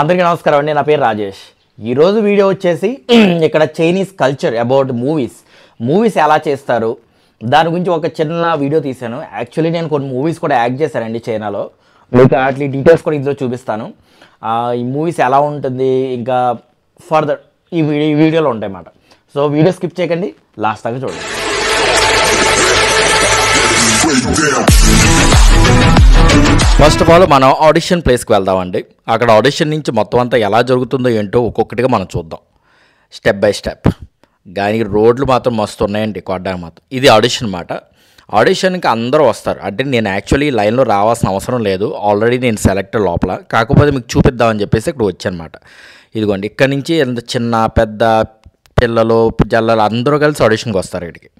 అందరికీ నమస్కారం అండి నా పేరు రాజేష్ ఈరోజు వీడియో వచ్చేసి ఇక్కడ Chinese culture about movies movies ఎలా చేస్తారు దాని గురించి ఒక చిన్న వీడియో తీశాను యాక్చువల్లీ నేను కొన్ని మూవీస్ కూడా యాక్ట్ చేశానండి చైనాలో మీకు వాటి డీటెయిల్స్ కూడా ఇందులో చూపిస్తాను ఈ మూవీస్ ఎలా ఉంటుంది ఇంకా ఫర్దర్ ఈ వీడియో ఈ వీడియోలో ఉంటాయన్నమాట సో వీడియో స్కిప్ చేయకండి లాస్ట్ దాకా చూడండి ఫస్ట్ ఆఫ్ ఆల్ మనం ఆడిషన్ ప్లేస్కి వెళ్దామండి అక్కడ ఆడిషన్ నుంచి మొత్తం అంతా ఎలా జరుగుతుందో ఏంటో ఒక్కొక్కటిగా మనం చూద్దాం స్టెప్ బై స్టెప్ కానీ రోడ్లు మాత్రం మస్తు ఉన్నాయండి కొట్టడానికి మాత్రం ఇది ఆడిషన్ అనమాట ఆడిషన్కి అందరూ వస్తారు అంటే నేను యాక్చువల్లీ లైన్లో రావాల్సిన అవసరం లేదు ఆల్రెడీ నేను సెలెక్ట్ లోపల కాకపోతే మీకు చూపిద్దామని చెప్పేసి ఇక్కడ వచ్చానమాట ఇదిగోండి ఇక్కడ నుంచి ఎంత చిన్న పెద్ద పిల్లలు జల్లలు అందరూ కలిసి ఆడిషన్కి వస్తారు ఇక్కడికి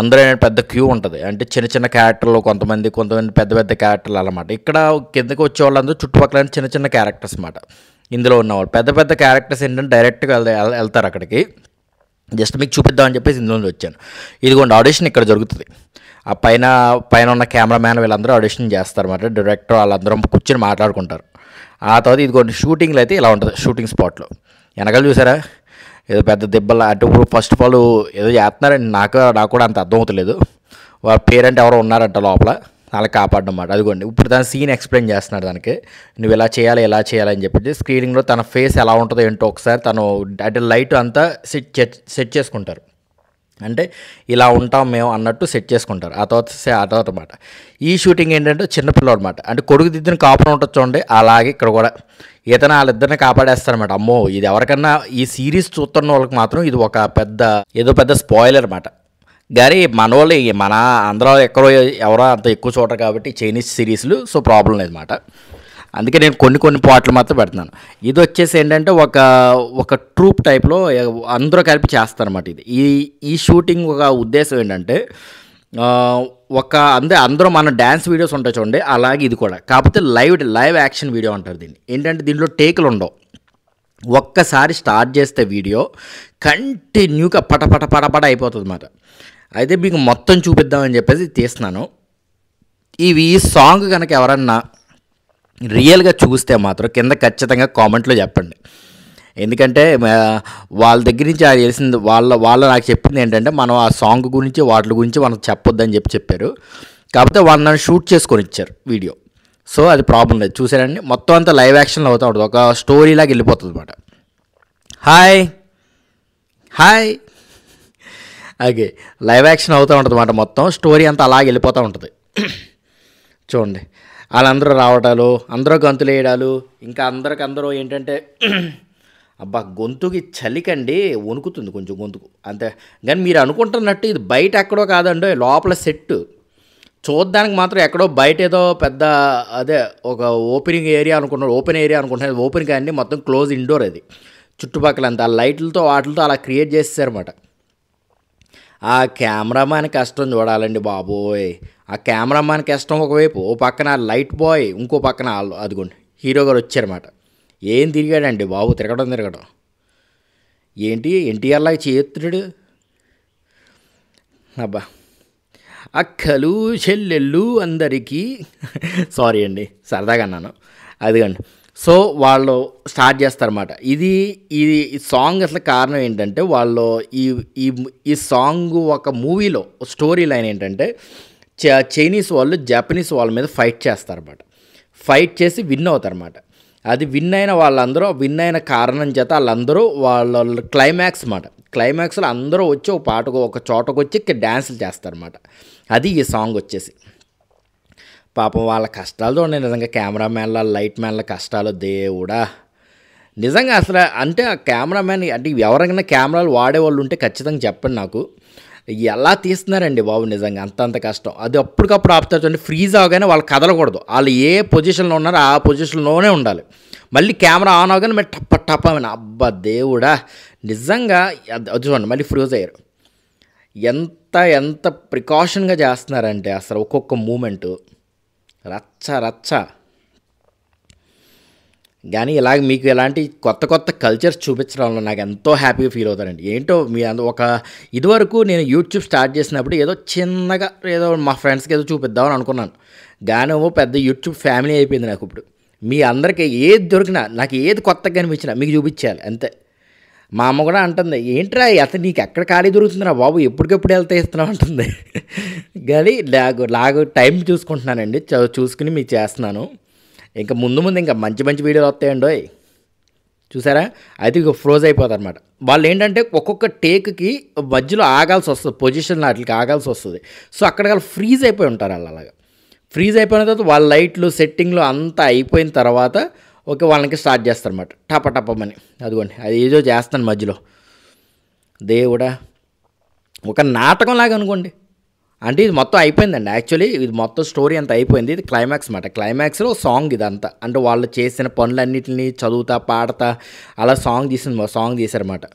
అందరూ పెద్ద క్యూ ఉంటుంది అంటే చిన్న చిన్న క్యారెక్టర్లు కొంతమంది కొంతమంది పెద్ద పెద్ద క్యారెక్టర్లు అనమాట ఇక్కడ కిందకి వచ్చే వాళ్ళందరూ చుట్టుపక్కల చిన్న చిన్న క్యారెక్టర్స్ అన్నమాట ఇందులో ఉన్నవాళ్ళు పెద్ద పెద్ద క్యారెక్టర్స్ ఏంటంటే డైరెక్ట్గా వెళ్తారు అక్కడికి జస్ట్ మీకు చూపిద్దామని చెప్పేసి ఇందులో నుంచి వచ్చాను ఇదిగోండి ఆడిషన్ ఇక్కడ జరుగుతుంది ఆ పైన పైన ఉన్న కెమెరామ్యాన్ వీళ్ళందరూ ఆడిషన్ చేస్తారన్నమాట డైరెక్టర్ వాళ్ళందరూ కూర్చొని మాట్లాడుకుంటారు ఆ తర్వాత ఇదిగోండి షూటింగ్లు అయితే ఇలా ఉంటుంది షూటింగ్ స్పాట్లో వెనకాల చూసారా ఏదో పెద్ద దెబ్బలు అటు ఇప్పుడు ఫస్ట్ ఆఫ్ ఆల్ ఏదో చేస్తున్నారండి నాకు నాకు కూడా అంత అర్థం అవుతలేదు వాళ్ళ పేరెంట్ ఎవరో ఉన్నారంట లోపల కాపాడడం అన్నమాట అదిగోండి ఇప్పుడు తన సీన్ ఎక్స్ప్లెయిన్ చేస్తున్నాడు దానికి నువ్వు ఇలా చేయాలి ఎలా చేయాలి అని చెప్పి స్క్రీనింగ్లో తన ఫేస్ ఎలా ఉంటుందో ఏంటో ఒకసారి తను అంటే లైట్ అంతా సెట్ సెట్ చేసుకుంటారు అంటే ఇలా ఉంటాం మేము అన్నట్టు సెట్ చేసుకుంటారు ఆ తర్వాత ఆ తర్వాత అనమాట ఈ షూటింగ్ ఏంటంటే చిన్నపిల్లలు అనమాట అంటే కొడుకు దిద్దిన కాపురం ఉంటుంది అండి అలాగే ఇక్కడ కూడా ఈతన వాళ్ళిద్దరిని కాపాడేస్తారనమాట అమ్మో ఇది ఎవరికన్నా ఈ సిరీస్ చూస్తున్న వాళ్ళకి మాత్రం ఇది ఒక పెద్ద ఏదో పెద్ద స్పాయిలర్ అనమాట గారి మన వాళ్ళు మన అందరూ ఎక్కడో ఎవరో అంత ఎక్కువ చూడరు కాబట్టి చైనీస్ సిరీస్లు సో ప్రాబ్లం లేదన్నమాట అందుకే నేను కొన్ని కొన్ని పాటలు మాత్రం పెడుతున్నాను ఇది వచ్చేసి ఏంటంటే ఒక ఒక ట్రూప్ టైప్లో అందరూ కలిపి చేస్తారన్నమాట ఇది ఈ ఈ షూటింగ్ ఒక ఉద్దేశం ఏంటంటే ఒక అందే అందరూ మన డ్యాన్స్ వీడియోస్ ఉంటాయి చూడండి అలాగే ఇది కూడా కాకపోతే లైవ్ లైవ్ యాక్షన్ వీడియో అంటారు దీన్ని ఏంటంటే దీంట్లో టేకులు ఉండవు ఒక్కసారి స్టార్ట్ చేస్తే వీడియో కంటిన్యూగా పటపట పటపట అయిపోతుంది అన్నమాట అయితే మీకు మొత్తం చూపిద్దామని చెప్పేసి తీస్తున్నాను ఇవి ఈ సాంగ్ కనుక ఎవరన్నా రియల్గా చూస్తే మాత్రం కింద ఖచ్చితంగా కామెంట్లో చెప్పండి ఎందుకంటే వాళ్ళ దగ్గర నుంచి ఆ తెలిసింది వాళ్ళ వాళ్ళు నాకు చెప్పింది ఏంటంటే మనం ఆ సాంగ్ గురించి వాటి గురించి మనం చెప్పొద్దని చెప్పి చెప్పారు కాకపోతే వాళ్ళు నన్ను షూట్ చేసుకొని ఇచ్చారు వీడియో సో అది ప్రాబ్లం లేదు చూసారండి మొత్తం అంతా లైవ్ యాక్షన్లో అవుతా ఉంటుంది ఒక స్టోరీలాగా వెళ్ళిపోతుంది అనమాట హాయ్ హాయ్ అగే లైవ్ యాక్షన్ అవుతూ ఉంటుంది అనమాట మొత్తం స్టోరీ అంతా అలాగే వెళ్ళిపోతూ ఉంటుంది చూడండి వాళ్ళందరూ రావటాలు అందరూ గంతులు వేయడాలు ఇంకా అందరికి అందరూ ఏంటంటే అబ్బా గొంతుకి చలికండి వణుకుతుంది కొంచెం గొంతుకు అంతే కానీ మీరు అనుకుంటున్నట్టు ఇది బయట ఎక్కడో కాదండి లోపల సెట్ చూడడానికి మాత్రం ఎక్కడో బయట ఏదో పెద్ద అదే ఒక ఓపెనింగ్ ఏరియా అనుకుంటున్నారు ఓపెన్ ఏరియా అనుకుంటున్నారు ఓపెన్ కానీ మొత్తం క్లోజ్ ఇండోర్ అది చుట్టుపక్కల అంతా లైట్లతో వాటితో అలా క్రియేట్ చేసేసారన్నమాట ఆ కెమెరామ్యాన్ కష్టం చూడాలండి బాబోయ్ ఆ కెమెరామ్యాన్ కష్టం ఒకవైపు ఓ పక్కన లైట్ బాయ్ ఇంకో పక్కన వాళ్ళు అదిగోండి హీరో గారు వచ్చారన్నమాట ఏం తిరిగాడండి బాబు తిరగడం తిరగడం ఏంటి ఎన్టీఆర్లాగా చేస్తున్నాడు అబ్బా అక్కలు చెల్లెళ్ళు అందరికీ సారీ అండి సరదాగా అన్నాను అదిగండి సో వాళ్ళు స్టార్ట్ చేస్తారన్నమాట ఇది ఇది సాంగ్ అసలు కారణం ఏంటంటే వాళ్ళు ఈ ఈ ఈ సాంగ్ ఒక మూవీలో స్టోరీ లైన్ ఏంటంటే చైనీస్ వాళ్ళు జపనీస్ వాళ్ళ మీద ఫైట్ చేస్తారన్నమాట ఫైట్ చేసి విన్ అవుతారన్నమాట అది విన్ అయిన వాళ్ళందరూ విన్ అయిన కారణం చేత వాళ్ళందరూ వాళ్ళ క్లైమాక్స్ అన్నమాట క్లైమాక్స్లో అందరూ వచ్చి ఒక పాటకు ఒక చోటకు వచ్చి డ్యాన్సులు చేస్తారన్నమాట అది ఈ సాంగ్ వచ్చేసి పాపం వాళ్ళ కష్టాలు చూడండి నిజంగా కెమెరామ్యాన్ల లైట్ మ్యాన్ల కష్టాలు దేవుడా నిజంగా అసలు అంటే ఆ కెమెరామ్యాన్ అంటే ఎవరికైనా కెమెరాలు వాడేవాళ్ళు ఉంటే ఖచ్చితంగా చెప్పండి నాకు ఎలా తీస్తున్నారండి బాబు నిజంగా అంత అంత కష్టం అది అప్పటికప్పుడు ఆపుతారు చూడండి ఫ్రీజ్ అవగానే వాళ్ళు కదలకూడదు వాళ్ళు ఏ పొజిషన్లో ఉన్నారో ఆ పొజిషన్లోనే ఉండాలి మళ్ళీ కెమెరా ఆన్ అవగానే మరి టప్ప టప్ప అబ్బా దేవుడా నిజంగా చూడండి మళ్ళీ ఫ్రీజ్ అయ్యారు ఎంత ఎంత ప్రికాషన్గా చేస్తున్నారంటే అసలు ఒక్కొక్క మూమెంటు రచ్చ రచ్చ కానీ ఇలాగ మీకు ఎలాంటి కొత్త కొత్త కల్చర్స్ చూపించడంలో నాకు ఎంతో హ్యాపీగా ఫీల్ అవుతానండి ఏంటో మీ ఒక ఇదివరకు నేను యూట్యూబ్ స్టార్ట్ చేసినప్పుడు ఏదో చిన్నగా ఏదో మా ఫ్రెండ్స్కి ఏదో చూపిద్దామని అనుకున్నాను గానేమో పెద్ద యూట్యూబ్ ఫ్యామిలీ అయిపోయింది నాకు ఇప్పుడు మీ అందరికీ ఏది దొరికినా నాకు ఏది కొత్తగా కనిపించినా మీకు చూపించాలి అంతే మా అమ్మ కూడా అంటుంది ఏంట్రా అసలు నీకు ఎక్కడ ఖాళీ దొరుకుతుందిరా బాబు ఎప్పటికెప్పుడు వెళ్తే ఇస్తున్నావు అంటుంది కానీ లాగు లాగు టైం చూసుకుంటున్నానండి చూసుకుని మీకు చేస్తున్నాను ఇంకా ముందు ముందు ఇంకా మంచి మంచి వీడియోలు వస్తాయండి చూసారా అయితే ఇక ఫ్రోజ్ అయిపోతుంది అనమాట వాళ్ళు ఏంటంటే ఒక్కొక్క టేక్కి మధ్యలో ఆగాల్సి వస్తుంది పొజిషన్ వాటికి ఆగాల్సి వస్తుంది సో అక్కడ వాళ్ళు ఫ్రీజ్ అయిపోయి ఉంటారు వాళ్ళు అలాగా ఫ్రీజ్ అయిపోయిన తర్వాత వాళ్ళ లైట్లు సెట్టింగ్లు అంతా అయిపోయిన తర్వాత ఓకే వాళ్ళకి స్టార్ట్ చేస్తారనమాట టప టపమని అదిగోండి అది ఏదో చేస్తాను మధ్యలో దేవుడా ఒక నాటకంలాగా అనుకోండి అంటే ఇది మొత్తం అయిపోయిందండి యాక్చువల్లీ ఇది మొత్తం స్టోరీ అంత అయిపోయింది ఇది క్లైమాక్స్ మాట క్లైమాక్స్లో సాంగ్ ఇదంతా అంటే వాళ్ళు చేసిన పనులన్నింటిని చదువుతా పాడతా అలా సాంగ్ తీసిన సాంగ్ తీశారన్నమాట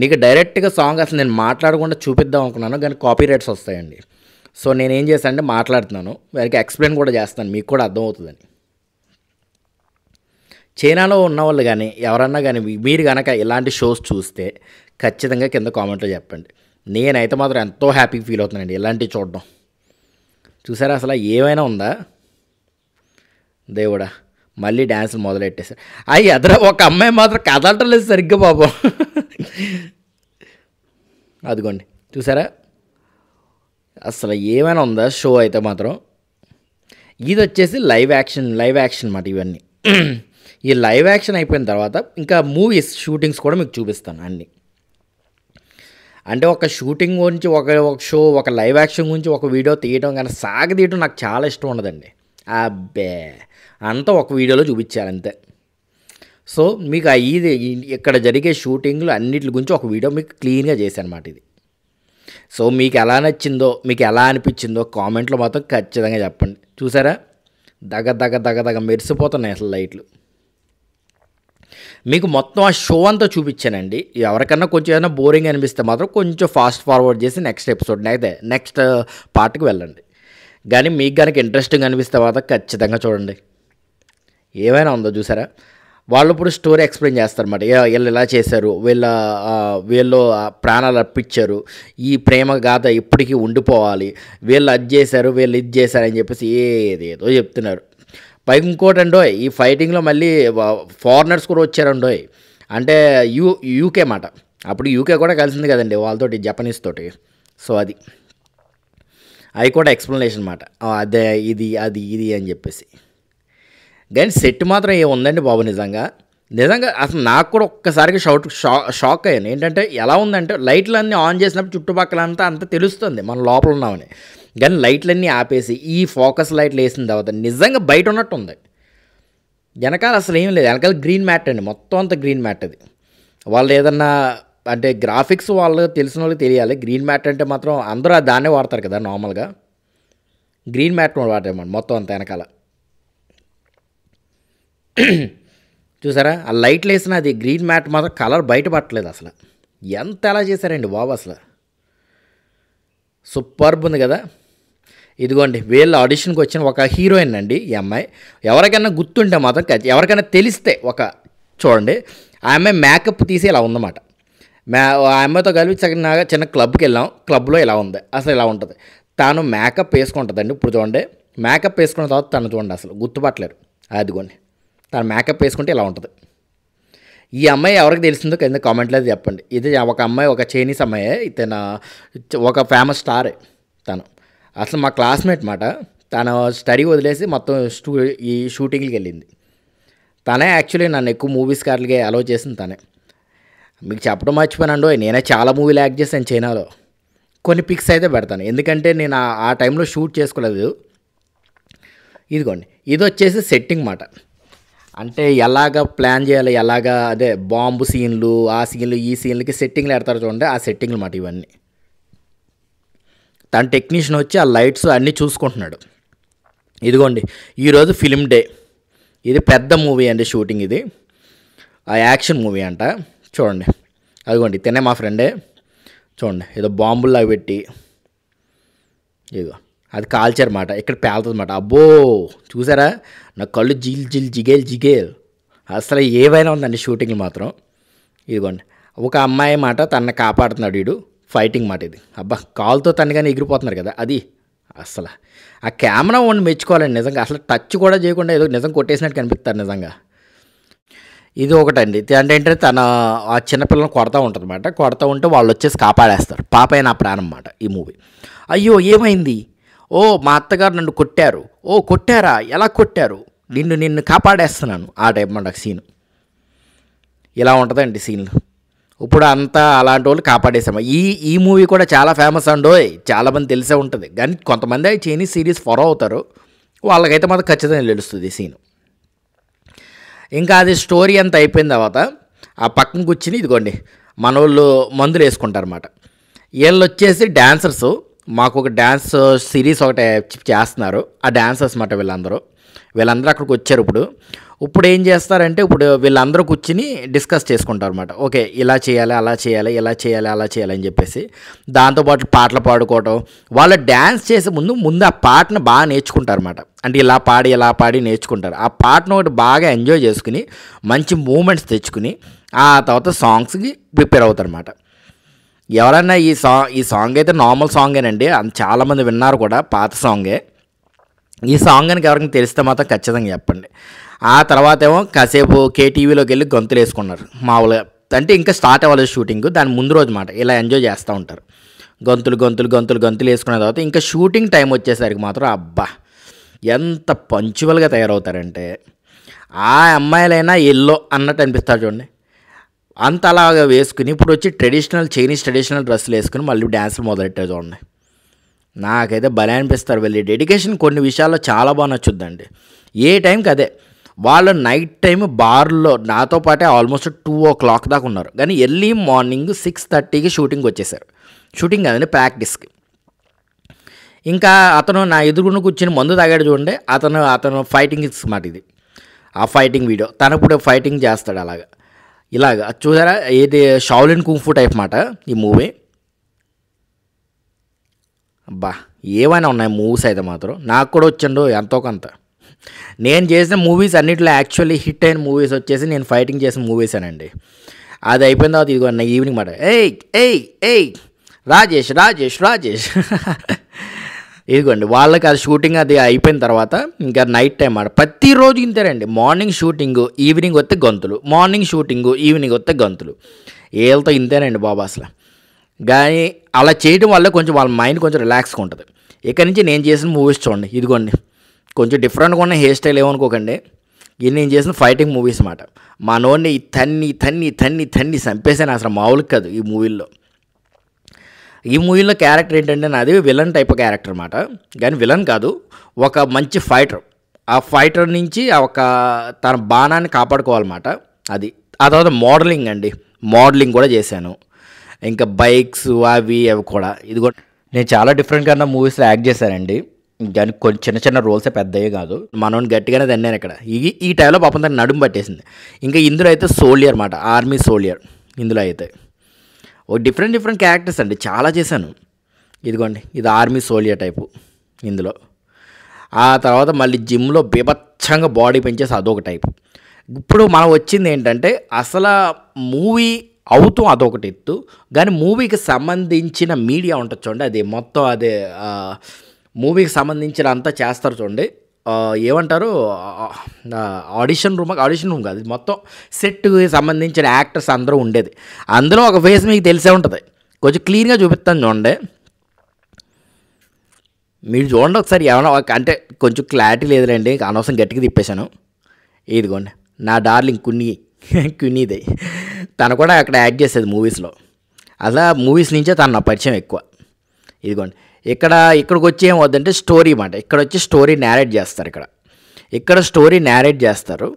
నీకు డైరెక్ట్గా సాంగ్ అసలు నేను మాట్లాడకుండా చూపిద్దాం అనుకున్నాను కానీ కాపీ రైట్స్ వస్తాయండి సో నేనేం చేశానంటే మాట్లాడుతున్నాను వారికి ఎక్స్ప్లెయిన్ కూడా చేస్తాను మీకు కూడా అర్థమవుతుందని చైనాలో ఉన్న వాళ్ళు కానీ ఎవరన్నా కానీ మీరు కనుక ఇలాంటి షోస్ చూస్తే ఖచ్చితంగా కింద కామెంట్లో చెప్పండి నేనైతే మాత్రం ఎంతో హ్యాపీగా ఫీల్ అవుతున్నానండి ఇలాంటివి చూడడం చూసారా అసలు ఏమైనా ఉందా దేవుడా మళ్ళీ డ్యాన్స్ మొదలెట్టేశారు అవి ఎదర ఒక అమ్మాయి మాత్రం లేదు సరిగ్గా బాబు అదిగోండి చూసారా అసలు ఏమైనా ఉందా షో అయితే మాత్రం ఇది వచ్చేసి లైవ్ యాక్షన్ లైవ్ యాక్షన్ అన్నమాట ఇవన్నీ ఈ లైవ్ యాక్షన్ అయిపోయిన తర్వాత ఇంకా మూవీస్ షూటింగ్స్ కూడా మీకు చూపిస్తాను అన్నీ అంటే ఒక షూటింగ్ గురించి ఒక ఒక షో ఒక లైవ్ యాక్షన్ గురించి ఒక వీడియో తీయడం కానీ సాగ తీయడం నాకు చాలా ఇష్టం ఉండదండి అబ్బే అంతా ఒక వీడియోలో చూపించారు అంతే సో మీకు ఇది ఇక్కడ జరిగే షూటింగ్లు అన్నిటి గురించి ఒక వీడియో మీకు క్లీన్గా చేశాను అనమాట ఇది సో మీకు ఎలా నచ్చిందో మీకు ఎలా అనిపించిందో కామెంట్లో మాత్రం ఖచ్చితంగా చెప్పండి చూసారా దగ దగ దగ దగ మెరిసిపోతున్నాయి అసలు లైట్లు మీకు మొత్తం ఆ షో అంతా చూపించానండి ఎవరికన్నా కొంచెం ఏమైనా బోరింగ్ అనిపిస్తే మాత్రం కొంచెం ఫాస్ట్ ఫార్వర్డ్ చేసి నెక్స్ట్ ఎపిసోడ్ అయితే నెక్స్ట్ పార్ట్కి uh, వెళ్ళండి కానీ మీకు కనుక ఇంట్రెస్టింగ్ అనిపిస్తే మాత్రం ఖచ్చితంగా చూడండి ఏమైనా ఉందో చూసారా వాళ్ళు ఇప్పుడు స్టోరీ ఎక్స్ప్లెయిన్ చేస్తారనమాట వీళ్ళు ఇలా చేశారు వీళ్ళ వీళ్ళు ప్రాణాలు అర్పించారు ఈ ప్రేమ గాథ ఇప్పటికీ ఉండిపోవాలి వీళ్ళు అది చేశారు వీళ్ళు ఇది చేశారు అని చెప్పేసి ఏదేదో చెప్తున్నారు పైకి ఇంకోటి అండో ఈ ఫైటింగ్లో మళ్ళీ ఫారినర్స్ కూడా వచ్చారండోయ్ అంటే యూ యూకే మాట అప్పుడు యూకే కూడా కలిసింది కదండి వాళ్ళతోటి జపనీస్ తోటి సో అది అవి కూడా ఎక్స్ప్లెనేషన్ మాట అదే ఇది అది ఇది అని చెప్పేసి కానీ సెట్ మాత్రం ఏముందండి బాబు నిజంగా నిజంగా అసలు నాకు కూడా ఒక్కసారికి షౌట్ షాక్ అయ్యాను ఏంటంటే ఎలా ఉందంటే లైట్లు అన్నీ ఆన్ చేసినప్పుడు చుట్టుపక్కల అంతా అంత తెలుస్తుంది మన లోపల ఉన్నామని కానీ లైట్లన్నీ ఆపేసి ఈ ఫోకస్ లైట్లు వేసిన తర్వాత నిజంగా బయట ఉన్నట్టుంది వెనకాల అసలు ఏం లేదు వెనకాల గ్రీన్ మ్యాట్ అండి మొత్తం అంత గ్రీన్ మ్యాట్ అది వాళ్ళు ఏదన్నా అంటే గ్రాఫిక్స్ వాళ్ళు తెలిసిన వాళ్ళకి తెలియాలి గ్రీన్ మ్యాట్ అంటే మాత్రం అందరూ దాన్నే వాడతారు కదా నార్మల్గా గ్రీన్ మ్యాట్ వాడతామన్నమాట మొత్తం అంత వెనకాల చూసారా ఆ లైట్లు వేసిన అది గ్రీన్ మ్యాట్ మాత్రం కలర్ బయట పట్టలేదు అసలు ఎంత ఎలా చేశారండి బాబు అసలు సూపర్బ్ ఉంది కదా ఇదిగోండి వీళ్ళ ఆడిషన్కి వచ్చిన ఒక హీరోయిన్ అండి ఈ అమ్మాయి ఎవరికైనా గుర్తుంటే మాత్రం ఎవరికైనా తెలిస్తే ఒక చూడండి ఆ అమ్మాయి మేకప్ తీసి ఇలా ఉందన్నమాట మే ఆ అమ్మాయితో కలిపి చిన్న చిన్న క్లబ్కి వెళ్ళాం క్లబ్లో ఇలా ఉంది అసలు ఇలా ఉంటుంది తాను మేకప్ వేసుకుంటుందండి ఇప్పుడు చూడండి మేకప్ వేసుకున్న తర్వాత తను చూడండి అసలు గుర్తుపట్టలేరు అదిగోండి తను మేకప్ వేసుకుంటే ఇలా ఉంటుంది ఈ అమ్మాయి ఎవరికి తెలిసిందో కింద కామెంట్లో చెప్పండి ఇది ఒక అమ్మాయి ఒక చైనీస్ అమ్మాయి తన ఒక ఫేమస్ స్టారే తను అసలు మా క్లాస్మేట్ మాట తన స్టడీ వదిలేసి మొత్తం స్టూ ఈ షూటింగ్కి వెళ్ళింది తనే యాక్చువల్లీ నన్ను ఎక్కువ మూవీస్ కార్లుగా అలో చేసింది తనే మీకు చెప్పడం మర్చిపోయానండో నేనే చాలా మూవీలు యాక్ట్ చేశాను చైనాలో కొన్ని పిక్స్ అయితే పెడతాను ఎందుకంటే నేను ఆ టైంలో షూట్ చేసుకోలేదు ఇదిగోండి ఇది వచ్చేసి సెట్టింగ్ మాట అంటే ఎలాగ ప్లాన్ చేయాలి ఎలాగ అదే బాంబు సీన్లు ఆ సీన్లు ఈ సీన్లకి సెట్టింగ్లు పెడతారు చూడండి ఆ సెట్టింగ్లు మాట ఇవన్నీ తన టెక్నీషియన్ వచ్చి ఆ లైట్స్ అన్నీ చూసుకుంటున్నాడు ఇదిగోండి ఈరోజు ఫిలిం డే ఇది పెద్ద మూవీ అండి షూటింగ్ ఇది ఆ యాక్షన్ మూవీ అంట చూడండి అదిగోండి తినే మా ఫ్రెండే చూడండి ఏదో బాంబుల్లా పెట్టి ఇదిగో అది మాట ఇక్కడ పేలుతుందన్నమాట అబ్బో చూసారా నా కళ్ళు జిల్ జిల్ జిగేల్ జిగేల్ అసలు ఏవైనా ఉందండి షూటింగ్లు మాత్రం ఇదిగోండి ఒక అమ్మాయి మాట తనని కాపాడుతున్నాడు వీడు ఫైటింగ్ మాట ఇది అబ్బా కాల్తో తనగానే ఎగిరిపోతున్నారు కదా అది అసలు ఆ కెమెరా వాడిని మెచ్చుకోవాలండి నిజంగా అసలు టచ్ కూడా చేయకుండా ఏదో నిజం కొట్టేసినట్టు కనిపిస్తారు నిజంగా ఇది ఒకటండి అంటే ఏంటంటే తన ఆ చిన్నపిల్లలను కొడతా ఉంటుంది అనమాట కొడతా ఉంటే వాళ్ళు వచ్చేసి కాపాడేస్తారు పాప అయిన ప్రాణం అనమాట ఈ మూవీ అయ్యో ఏమైంది ఓ మా అత్తగారు నన్ను కొట్టారు ఓ కొట్టారా ఎలా కొట్టారు నిన్ను నిన్ను కాపాడేస్తున్నాను ఆ టైప్ మాట సీన్ ఇలా ఉంటుందండి సీన్లు ఇప్పుడు అంతా అలాంటి వాళ్ళు కాపాడేసాము ఈ ఈ మూవీ కూడా చాలా ఫేమస్ అండోయ్ చాలామంది తెలిసే ఉంటుంది కానీ కొంతమంది అవి చైనీస్ సిరీస్ ఫాలో అవుతారు వాళ్ళకైతే మాత్రం ఖచ్చితంగా తెలుస్తుంది ఈ సీన్ ఇంకా అది స్టోరీ అంత అయిపోయిన తర్వాత ఆ పక్కన కూర్చుని ఇదిగోండి మన వాళ్ళు మందులు అనమాట వీళ్ళు వచ్చేసి డ్యాన్సర్స్ మాకు ఒక డ్యాన్స్ సిరీస్ ఒకటి చేస్తున్నారు ఆ డ్యాన్సర్స్ అన్నమాట వీళ్ళందరూ వీళ్ళందరూ అక్కడికి వచ్చారు ఇప్పుడు ఇప్పుడు ఏం చేస్తారంటే ఇప్పుడు వీళ్ళందరూ కూర్చుని డిస్కస్ చేసుకుంటారు అనమాట ఓకే ఇలా చేయాలి అలా చేయాలి ఇలా చేయాలి అలా చేయాలి అని చెప్పేసి దాంతోపాటు పాటలు పాడుకోవటం వాళ్ళు డ్యాన్స్ చేసే ముందు ముందు ఆ పాటను బాగా నేర్చుకుంటారు అనమాట అంటే ఇలా పాడి ఇలా పాడి నేర్చుకుంటారు ఆ పాటను ఒకటి బాగా ఎంజాయ్ చేసుకుని మంచి మూమెంట్స్ తెచ్చుకుని ఆ తర్వాత సాంగ్స్కి ప్రిపేర్ అనమాట ఎవరన్నా ఈ సాంగ్ ఈ సాంగ్ అయితే నార్మల్ సాంగేనండి చాలామంది విన్నారు కూడా పాత సాంగే ఈ సాంగ్ కనుక ఎవరికైనా తెలిస్తే మాత్రం ఖచ్చితంగా చెప్పండి ఆ తర్వాత ఏమో కాసేపు కేటీవీలోకి వెళ్ళి గొంతులు వేసుకున్నారు మామూలుగా అంటే ఇంకా స్టార్ట్ అవ్వలేదు షూటింగ్ దాని ముందు రోజు మాట ఇలా ఎంజాయ్ చేస్తూ ఉంటారు గొంతులు గొంతులు గొంతులు గొంతులు వేసుకున్న తర్వాత ఇంకా షూటింగ్ టైం వచ్చేసరికి మాత్రం అబ్బా ఎంత పంచువల్గా తయారవుతారంటే ఆ అమ్మాయిలైనా ఎల్లో అన్నట్టు అనిపిస్తారు చూడండి అంత అలాగా వేసుకుని ఇప్పుడు వచ్చి ట్రెడిషనల్ చైనీస్ ట్రెడిషనల్ డ్రెస్సులు వేసుకుని మళ్ళీ డ్యాన్సులు మొదలెట్టారు చూడండి నాకైతే భలే అనిపిస్తారు వెళ్ళి డెడికేషన్ కొన్ని విషయాల్లో చాలా బాగా నచ్చుద్దండి ఏ టైంకి అదే వాళ్ళు నైట్ టైం బార్లో నాతో పాటే ఆల్మోస్ట్ టూ ఓ క్లాక్ దాకా ఉన్నారు కానీ ఎర్లీ మార్నింగ్ సిక్స్ థర్టీకి షూటింగ్ వచ్చేసారు షూటింగ్ అదండి ప్రాక్టీస్కి ఇంకా అతను నా ఎదురుగును కూర్చుని మందు తాగాడు చూడండి అతను అతను ఫైటింగ్ మాట ఇది ఆ ఫైటింగ్ వీడియో తను ఇప్పుడు ఫైటింగ్ చేస్తాడు అలాగా ఇలాగ చూసారా ఏది షావులిన్ కుంఫు టైప్ మాట ఈ మూవీ బా ఏమైనా ఉన్నాయి మూవీస్ అయితే మాత్రం నాకు కూడా వచ్చిండు ఎంతో కొంత నేను చేసిన మూవీస్ అన్నింటిలో యాక్చువల్లీ హిట్ అయిన మూవీస్ వచ్చేసి నేను ఫైటింగ్ చేసిన మూవీస్ అనండి అది అయిపోయిన తర్వాత ఇదిగో నా ఈవినింగ్ మాట ఏయ్ ఏయ్ ఏయ్ రాజేష్ రాజేష్ రాజేష్ ఇదిగోండి వాళ్ళకి అది షూటింగ్ అది అయిపోయిన తర్వాత ఇంకా నైట్ టైం మాట ప్రతిరోజు ఇంతేనండి మార్నింగ్ షూటింగ్ ఈవినింగ్ వస్తే గొంతులు మార్నింగ్ షూటింగ్ ఈవినింగ్ వస్తే గొంతులు వీళ్ళతో ఇంతేనండి బాబు అసలు కానీ అలా చేయడం వల్ల కొంచెం వాళ్ళ మైండ్ కొంచెం రిలాక్స్గా ఉంటుంది ఇక్కడి నుంచి నేను చేసిన మూవీస్ చూడండి ఇదిగోండి కొంచెం డిఫరెంట్గా ఉన్న హెయిర్ స్టైల్ ఏమనుకోకండి ఇది నేను చేసిన ఫైటింగ్ మూవీస్ అనమాట మా నోడిని తన్ని తన్ని తన్ని తన్ని చంపేసాను అసలు మామూలుగా కాదు ఈ మూవీల్లో ఈ మూవీలో క్యారెక్టర్ ఏంటంటే నాది విలన్ టైప్ క్యారెక్టర్ అనమాట కానీ విలన్ కాదు ఒక మంచి ఫైటర్ ఆ ఫైటర్ నుంచి ఒక తన బాణాన్ని కాపాడుకోవాలన్నమాట అది ఆ తర్వాత మోడలింగ్ అండి మోడలింగ్ కూడా చేశాను ఇంకా బైక్స్ అవి అవి కూడా ఇది కూడా నేను చాలా డిఫరెంట్ కన్నా మూవీస్లో యాక్ట్ చేశానండి దాని కొంచెం చిన్న చిన్న రోల్సే పెద్దయే కాదు మనోని గట్టిగానే తన్నాను ఇక్కడ ఈ ఈ టైంలో పాపం దాన్ని నడుము పట్టేసింది ఇంకా ఇందులో అయితే సోల్డియర్ అనమాట ఆర్మీ సోల్డియర్ ఇందులో అయితే ఓ డిఫరెంట్ డిఫరెంట్ క్యారెక్టర్స్ అండి చాలా చేశాను ఇదిగోండి ఇది ఆర్మీ సోలియర్ టైపు ఇందులో ఆ తర్వాత మళ్ళీ జిమ్లో బీభత్సంగా బాడీ పెంచేసి అదొక టైపు ఇప్పుడు మనం వచ్చింది ఏంటంటే అసలు మూవీ అవుతాం అదొకటి ఎత్తు కానీ మూవీకి సంబంధించిన మీడియా ఉంటుంది చూడండి అది మొత్తం అదే మూవీకి సంబంధించిన అంతా చేస్తారు చూడండి ఏమంటారు ఆడిషన్ రూమ్ ఆడిషన్ రూమ్ కాదు మొత్తం సెట్కి సంబంధించిన యాక్టర్స్ అందరూ ఉండేది అందులో ఒక ఫేస్ మీకు తెలిసే ఉంటుంది కొంచెం క్లీన్గా చూపిస్తాను చూడండి మీరు చూడండి ఒకసారి ఏమైనా అంటే కొంచెం క్లారిటీ లేదులేండి అనవసరం గట్టిగా తిప్పేశాను ఇదిగోండి నా డార్లింగ్ కొన్ని క్వినీదే తను కూడా అక్కడ యాక్ట్ చేసేది మూవీస్లో అలా మూవీస్ నుంచే తన నా పరిచయం ఎక్కువ ఇదిగోండి ఇక్కడ ఇక్కడికి వచ్చి ఏం వద్దంటే స్టోరీ మాట ఇక్కడ వచ్చి స్టోరీ నేరేట్ చేస్తారు ఇక్కడ ఇక్కడ స్టోరీ నేరేట్ చేస్తారు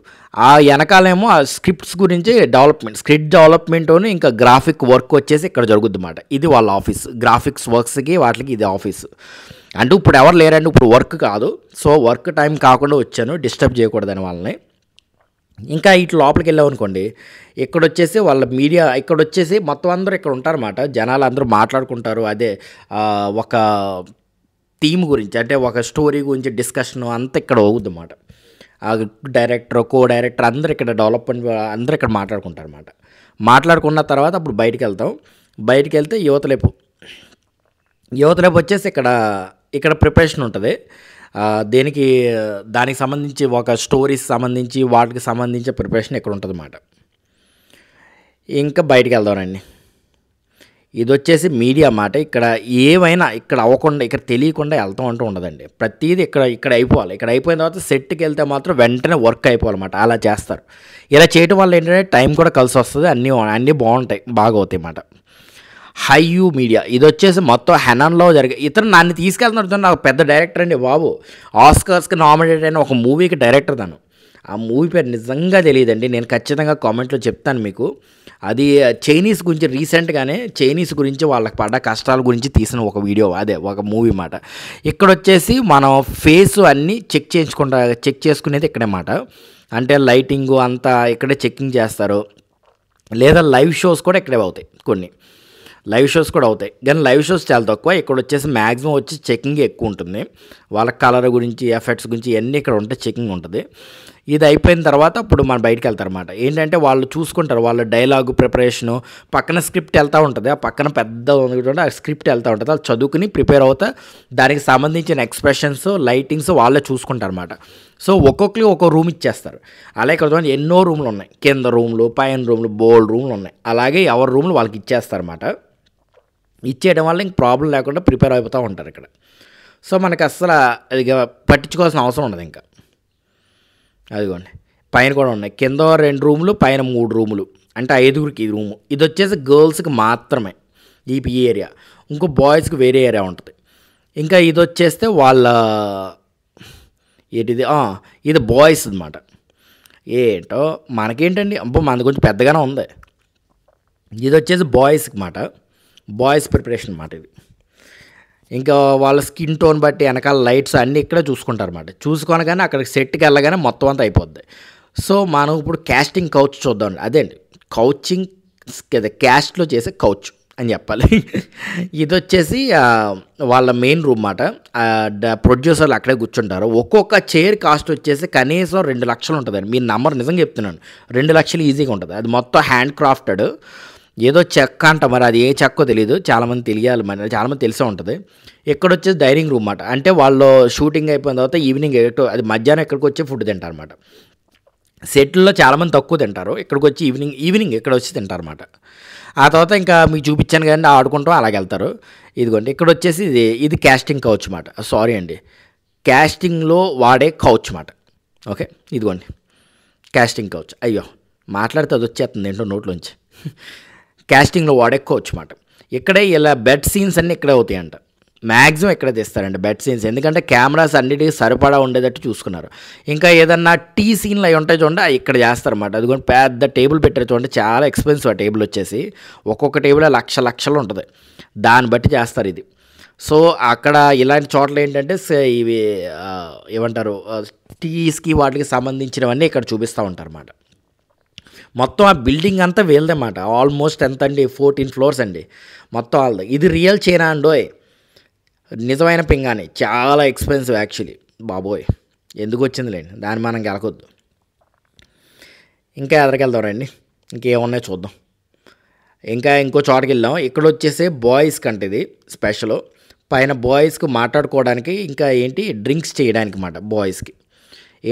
ఆ వెనకాలేమో ఆ స్క్రిప్ట్స్ గురించి డెవలప్మెంట్ స్క్రిప్ట్ డెవలప్మెంట్ను ఇంకా గ్రాఫిక్ వర్క్ వచ్చేసి ఇక్కడ జరుగుద్ది అన్నమాట ఇది వాళ్ళ ఆఫీస్ గ్రాఫిక్స్ వర్క్స్కి వాటికి ఇది ఆఫీస్ అంటే ఇప్పుడు ఎవరు లేరండి ఇప్పుడు వర్క్ కాదు సో వర్క్ టైం కాకుండా వచ్చాను డిస్టర్బ్ చేయకూడదని వాళ్ళని ఇంకా ఇటు లోపలికి వెళ్ళామనుకోండి ఇక్కడ వచ్చేసి వాళ్ళ మీడియా ఇక్కడ వచ్చేసి మొత్తం అందరూ ఇక్కడ ఉంటారన్నమాట జనాలు అందరూ మాట్లాడుకుంటారు అదే ఒక థీమ్ గురించి అంటే ఒక స్టోరీ గురించి డిస్కషన్ అంతా ఇక్కడ అన్నమాట డైరెక్టర్ కో డైరెక్టర్ అందరు ఇక్కడ డెవలప్మెంట్ అందరూ ఇక్కడ మాట్లాడుకుంటారు అనమాట మాట్లాడుకున్న తర్వాత అప్పుడు బయటికి వెళ్తాం బయటికి వెళ్తే యువతలేపు యువతలేపు వచ్చేసి ఇక్కడ ఇక్కడ ప్రిపరేషన్ ఉంటుంది దేనికి దానికి సంబంధించి ఒక స్టోరీస్ సంబంధించి వాటికి సంబంధించి ప్రిపరేషన్ ఇక్కడ ఉంటుంది అన్నమాట ఇంకా బయటికి వెళ్దామండి ఇది వచ్చేసి మీడియా మాట ఇక్కడ ఏమైనా ఇక్కడ అవ్వకుండా ఇక్కడ తెలియకుండా వెళ్తాం అంటూ ఉండదండి ప్రతిదీ ఇక్కడ ఇక్కడ అయిపోవాలి ఇక్కడ అయిపోయిన తర్వాత సెట్కి వెళ్తే మాత్రం వెంటనే వర్క్ అయిపోవాలన్నమాట అలా చేస్తారు ఇలా చేయటం వల్ల ఏంటంటే టైం కూడా కలిసి వస్తుంది అన్నీ అన్నీ బాగుంటాయి బాగా అవుతాయి అన్నమాట హైయూ మీడియా ఇది వచ్చేసి మొత్తం హెనాన్లో జరిగే ఇతను నన్ను తీసుకెళ్తున్నాడు నాకు పెద్ద డైరెక్టర్ అండి బాబు ఆస్కర్స్కి నామినేట్ అయిన ఒక మూవీకి డైరెక్టర్ తను ఆ మూవీ పేరు నిజంగా తెలియదండి నేను ఖచ్చితంగా కామెంట్లో చెప్తాను మీకు అది చైనీస్ గురించి రీసెంట్గానే చైనీస్ గురించి వాళ్ళకి పడ్డ కష్టాల గురించి తీసిన ఒక వీడియో అదే ఒక మూవీ మాట ఇక్కడ వచ్చేసి మనం ఫేస్ అన్నీ చెక్ చేయించుకుంటా చెక్ చేసుకునేది ఇక్కడే మాట అంటే లైటింగ్ అంతా ఇక్కడే చెక్కింగ్ చేస్తారు లేదా లైవ్ షోస్ కూడా ఇక్కడే అవుతాయి కొన్ని లైవ్ షోస్ కూడా అవుతాయి కానీ లైవ్ షోస్ చాలా తక్కువ ఇక్కడ వచ్చేసి మ్యాక్సిమం వచ్చి చెకింగ్ ఎక్కువ ఉంటుంది వాళ్ళ కలర్ గురించి ఎఫెక్ట్స్ గురించి ఇవన్నీ ఇక్కడ ఉంటే చెకింగ్ ఉంటుంది ఇది అయిపోయిన తర్వాత అప్పుడు మనం బయటకు అనమాట ఏంటంటే వాళ్ళు చూసుకుంటారు వాళ్ళ డైలాగ్ ప్రిపరేషను పక్కన స్క్రిప్ట్ వెళ్తూ ఉంటుంది ఆ పక్కన పెద్ద ఆ స్క్రిప్ట్ వెళ్తూ ఉంటుంది అది చదువుకుని ప్రిపేర్ అవుతా దానికి సంబంధించిన ఎక్స్ప్రెషన్స్ లైటింగ్స్ వాళ్ళే చూసుకుంటారు అనమాట సో ఒక్కొక్కరికి ఒక్కో రూమ్ ఇచ్చేస్తారు అలా ఇక్కడ ఎన్నో రూమ్లు ఉన్నాయి కింద రూమ్లు పైన రూమ్లు బోల్డ్ రూమ్లు ఉన్నాయి అలాగే ఎవరి రూమ్లు వాళ్ళకి ఇచ్చేస్తారన్నమాట ఇచ్చేయడం వల్ల ఇంక ప్రాబ్లం లేకుండా ప్రిపేర్ అయిపోతూ ఉంటారు ఇక్కడ సో మనకు అస్సలు అది పట్టించుకోవాల్సిన అవసరం ఉండదు ఇంకా అదిగోండి పైన కూడా ఉన్నాయి కింద రెండు రూములు పైన మూడు రూములు అంటే ఐదుగురికి ఈ రూము ఇది వచ్చేసి గర్ల్స్కి మాత్రమే ఈ ఈ ఏరియా ఇంకో బాయ్స్కి వేరే ఏరియా ఉంటుంది ఇంకా ఇది వచ్చేస్తే వాళ్ళ ఏంటిది ఇది బాయ్స్ అనమాట ఏంటో మనకేంటండి అబ్బో మన కొంచెం పెద్దగానే ఉంది ఇది వచ్చేసి బాయ్స్కి మాట బాయ్స్ ప్రిపరేషన్ అన్నమాట ఇది ఇంకా వాళ్ళ స్కిన్ టోన్ బట్టి వెనకాల లైట్స్ అన్నీ ఇక్కడే చూసుకుంటారు అనమాట చూసుకోనగానే అక్కడికి సెట్కి వెళ్ళగానే మొత్తం అంతా అయిపోద్ది సో మనం ఇప్పుడు క్యాస్టింగ్ కౌచ్ చూద్దాం అదే అండి కౌచింగ్ కదా క్యాస్ట్లో చేసే కౌచ్ అని చెప్పాలి ఇది వచ్చేసి వాళ్ళ మెయిన్ రూమ్ మాట ప్రొడ్యూసర్లు అక్కడే కూర్చుంటారు ఒక్కొక్క చైర్ కాస్ట్ వచ్చేసి కనీసం రెండు లక్షలు ఉంటుందండి మీ నంబర్ నిజంగా చెప్తున్నాను రెండు లక్షలు ఈజీగా ఉంటుంది అది మొత్తం హ్యాండ్ క్రాఫ్టెడ్ ఏదో చెక్క అంట మరి అది ఏ చెక్కో తెలియదు చాలామంది తెలియాలి మరి చాలామంది తెలిసే ఉంటుంది ఇక్కడ వచ్చేసి డైనింగ్ రూమ్ అన్నమాట అంటే వాళ్ళు షూటింగ్ అయిపోయిన తర్వాత ఈవినింగ్ ఎటు అది మధ్యాహ్నం ఎక్కడికి వచ్చి ఫుడ్ తింటారు అనమాట సెట్లో చాలామంది తక్కువ తింటారు ఇక్కడికి వచ్చి ఈవినింగ్ ఈవినింగ్ ఇక్కడ వచ్చి తింటారు అనమాట ఆ తర్వాత ఇంకా మీకు చూపించాను కానీ ఆడుకుంటాం అలాగే వెళ్తారు ఇదిగోండి ఇక్కడ వచ్చేసి ఇది ఇది క్యాస్టింగ్ కౌచ్ అన్నమాట సారీ అండి క్యాస్టింగ్లో వాడే కౌచ్ మాట ఓకే ఇదిగోండి క్యాస్టింగ్ కౌచ్ అయ్యో మాట్లాడితే అది వచ్చేస్తుంది ఏంటో నోట్లోంచి క్యాస్టింగ్లో వాడెక్కోవచ్చు అనమాట ఇక్కడే ఇలా బెడ్ సీన్స్ అన్నీ ఇక్కడే అవుతాయంట మ్యాక్సిమం ఇక్కడ తీస్తారండి బెడ్ సీన్స్ ఎందుకంటే కెమెరాస్ అన్నిటికీ సరిపడా ఉండేటట్టు చూసుకున్నారు ఇంకా ఏదన్నా టీ సీన్లు అవి ఉంటాయి చూడండి ఇక్కడ చేస్తారన్నమాట అది కూడా పెద్ద టేబుల్ పెట్టారు చూడండి చాలా ఎక్స్పెన్సివ్ ఆ టేబుల్ వచ్చేసి ఒక్కొక్క టేబుల్ లక్ష లక్షలు ఉంటుంది దాన్ని బట్టి చేస్తారు ఇది సో అక్కడ ఇలాంటి చోట్ల ఏంటంటే ఇవి ఏమంటారు టీస్కి వాటికి సంబంధించినవన్నీ ఇక్కడ చూపిస్తూ ఉంటారు అన్నమాట మొత్తం ఆ బిల్డింగ్ అంతా వీళ్ళదన్నమాట ఆల్మోస్ట్ ఎంత అండి ఫోర్టీన్ ఫ్లోర్స్ అండి మొత్తం వాళ్ళది ఇది రియల్ చైనా అండోయ్ నిజమైన పింగాని చాలా ఎక్స్పెన్సివ్ యాక్చువల్లీ బాబోయ్ ఎందుకు వచ్చిందిలేండి దాన్ని మనం గెలకొద్దు ఇంకా ఎదరికెళ్దాం రండి ఇంకేమున్నాయో చూద్దాం ఇంకా ఇంకో చోటకి వెళ్ళాం ఇక్కడ వచ్చేసి బాయ్స్ కంటే ఇది స్పెషల్ పైన బాయ్స్కి మాట్లాడుకోవడానికి ఇంకా ఏంటి డ్రింక్స్ చేయడానికి మాట బాయ్స్కి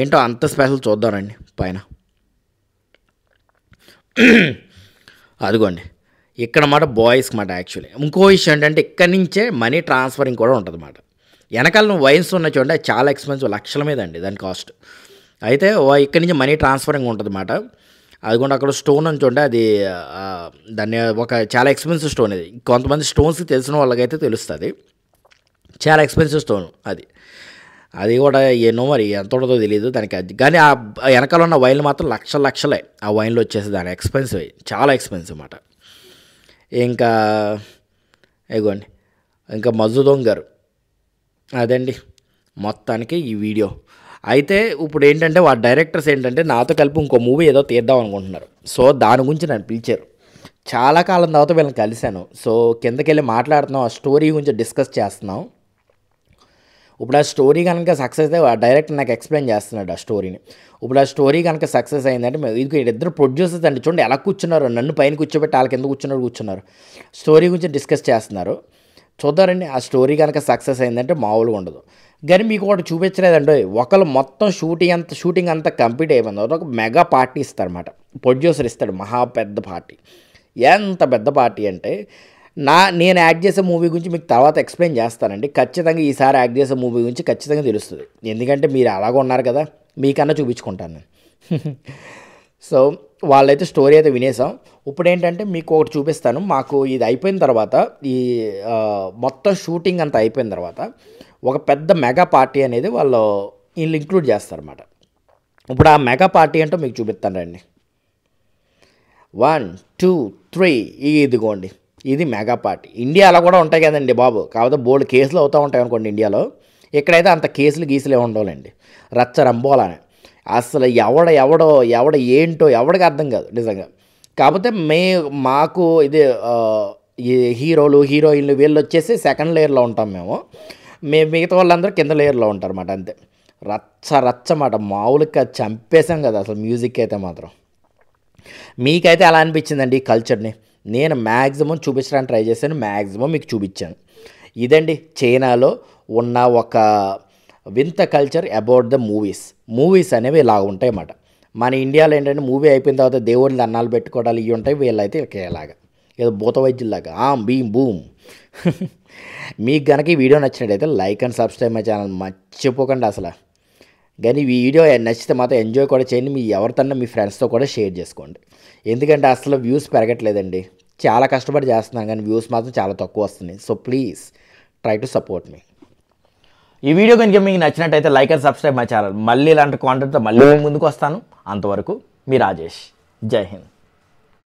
ఏంటో అంత స్పెషల్ చూద్దామండి పైన అదిగోండి ఇక్కడ మాట బాయ్స్ మాట యాక్చువల్లీ ఇంకో విషయం ఏంటంటే ఇక్కడి నుంచే మనీ ట్రాన్స్ఫరింగ్ కూడా ఉంటుంది అన్నమాట వెనకాల నువ్వు ఉన్న చూడండి చాలా ఎక్స్పెన్సివ్ లక్షల మీద అండి దాని కాస్ట్ అయితే ఇక్కడి నుంచి మనీ ట్రాన్స్ఫరింగ్ ఉంటుంది మాట అదిగోండి అక్కడ స్టోన్ అని చూడండి అది దాన్ని ఒక చాలా ఎక్స్పెన్సివ్ స్టోన్ ఇది కొంతమంది స్టోన్స్కి తెలిసిన వాళ్ళకైతే తెలుస్తుంది చాలా ఎక్స్పెన్సివ్ స్టోన్ అది అది కూడా ఏనో మరి ఎంత ఉండదో తెలియదు దానికి కానీ ఆ వెనకాల ఉన్న వైన్లు మాత్రం లక్ష లక్షలే ఆ వైన్లు వచ్చేసి దాని ఎక్స్పెన్సివ్ చాలా ఎక్స్పెన్సివ్ అన్నమాట ఇంకా ఇగోండి ఇంకా మజుదోంగ్ గారు అదండి మొత్తానికి ఈ వీడియో అయితే ఇప్పుడు ఏంటంటే వాళ్ళ డైరెక్టర్స్ ఏంటంటే నాతో కలిపి ఇంకో మూవీ ఏదో తీద్దాం అనుకుంటున్నారు సో దాని గురించి నన్ను పిలిచారు చాలా కాలం తర్వాత వీళ్ళని కలిశాను సో కిందకెళ్ళి మాట్లాడుతున్నాం ఆ స్టోరీ గురించి డిస్కస్ చేస్తున్నాం ఇప్పుడు ఆ స్టోరీ కనుక సక్సెస్ అయితే డైరెక్ట్ నాకు ఎక్స్ప్లెయిన్ చేస్తున్నాడు ఆ స్టోరీని ఇప్పుడు ఆ స్టోరీ కనుక సక్సెస్ అయిందంటే ఇది ఇద్దరు ప్రొడ్యూసర్స్ అండి చూడండి ఎలా కూర్చున్నారు నన్ను పైన కూర్చోబెట్టి వాళ్ళకి ఎందుకు కూర్చున్నారు కూర్చున్నారు స్టోరీ గురించి డిస్కస్ చేస్తున్నారు చూద్దారండి ఆ స్టోరీ కనుక సక్సెస్ అయిందంటే మామూలుగా ఉండదు కానీ మీకు ఒకటి చూపించలేదండి ఒకళ్ళు మొత్తం షూటింగ్ అంత షూటింగ్ అంతా కంప్లీట్ అయిపోయింది ఒక మెగా పార్టీ ఇస్తారన్నమాట ప్రొడ్యూసర్ ఇస్తాడు మహా పెద్ద పార్టీ ఎంత పెద్ద పార్టీ అంటే నా నేను యాక్ట్ చేసే మూవీ గురించి మీకు తర్వాత ఎక్స్ప్లెయిన్ చేస్తానండి ఖచ్చితంగా ఈసారి యాక్ట్ చేసే మూవీ గురించి ఖచ్చితంగా తెలుస్తుంది ఎందుకంటే మీరు అలాగ ఉన్నారు కదా మీకన్నా చూపించుకుంటాను నేను సో వాళ్ళైతే స్టోరీ అయితే వినేసాం ఇప్పుడు ఏంటంటే మీకు ఒకటి చూపిస్తాను మాకు ఇది అయిపోయిన తర్వాత ఈ మొత్తం షూటింగ్ అంతా అయిపోయిన తర్వాత ఒక పెద్ద మెగా పార్టీ అనేది వాళ్ళు వీళ్ళు ఇంక్లూడ్ చేస్తారన్నమాట ఇప్పుడు ఆ మెగా పార్టీ అంటే మీకు చూపిస్తాను రండి వన్ టూ త్రీ ఇదిగోండి ఇది మెగా పార్టీ ఇండియాలో కూడా ఉంటాయి కదండి బాబు కాకపోతే బోల్డ్ కేసులు అవుతూ ఉంటాయి అనుకోండి ఇండియాలో ఇక్కడైతే అంత కేసులు గీసులు ఉండవులేండి రచ్చ రంబోలానే అసలు ఎవడ ఎవడో ఎవడ ఏంటో ఎవడికి అర్థం కాదు నిజంగా కాకపోతే మే మాకు ఇది హీరోలు హీరోయిన్లు వీళ్ళు వచ్చేసి సెకండ్ లేయర్లో ఉంటాం మేము మే మిగతా వాళ్ళందరూ కింద లేయర్లో ఉంటారు అన్నమాట అంతే రచ్చ రచ్చ మాట మామూలుగా చంపేశాం కదా అసలు మ్యూజిక్ అయితే మాత్రం మీకైతే ఎలా అనిపించిందండి ఈ కల్చర్ని నేను మ్యాక్సిమం చూపించడానికి ట్రై చేశాను మ్యాక్సిమం మీకు చూపించాను ఇదండి చైనాలో ఉన్న ఒక వింత culture about the movies movies అనేవి ఇలా ఉంటాయి అన్నమాట మన ఇండియాలో ఏంటంటే మూవీ అయిపోయిన తర్వాత దేవుళ్ళు అన్నాలు పెట్టుకోవడాలు ఇవి ఉంటాయి వీళ్ళైతే ఇలాగా ఏదో భూత వైద్యుల్లాగా ఆమ్ బీమ్ బూమ్ మీకు కనుక ఈ వీడియో నచ్చినట్టయితే like and subscribe my channel మర్చిపోకండి అసలు కానీ ఈ వీడియో నచ్చితే మాత్రం ఎంజాయ్ కూడా చేయండి మీ ఎవరితన్నా మీ ఫ్రెండ్స్తో కూడా షేర్ చేసుకోండి ఎందుకంటే అసలు వ్యూస్ పెరగట్లేదండి చాలా కష్టపడి చేస్తున్నాను కానీ వ్యూస్ మాత్రం చాలా తక్కువ వస్తున్నాయి so please try to support మీ ఈ వీడియో కనుక మీకు నచ్చినట్టయితే లైక్ అండ్ సబ్స్క్రైబ్ మా ఛానల్ మళ్ళీ ఇలాంటి కాంటెంట్తో మళ్ళీ ముందుకు వస్తాను అంతవరకు మీ రాజేష్ జై హింద్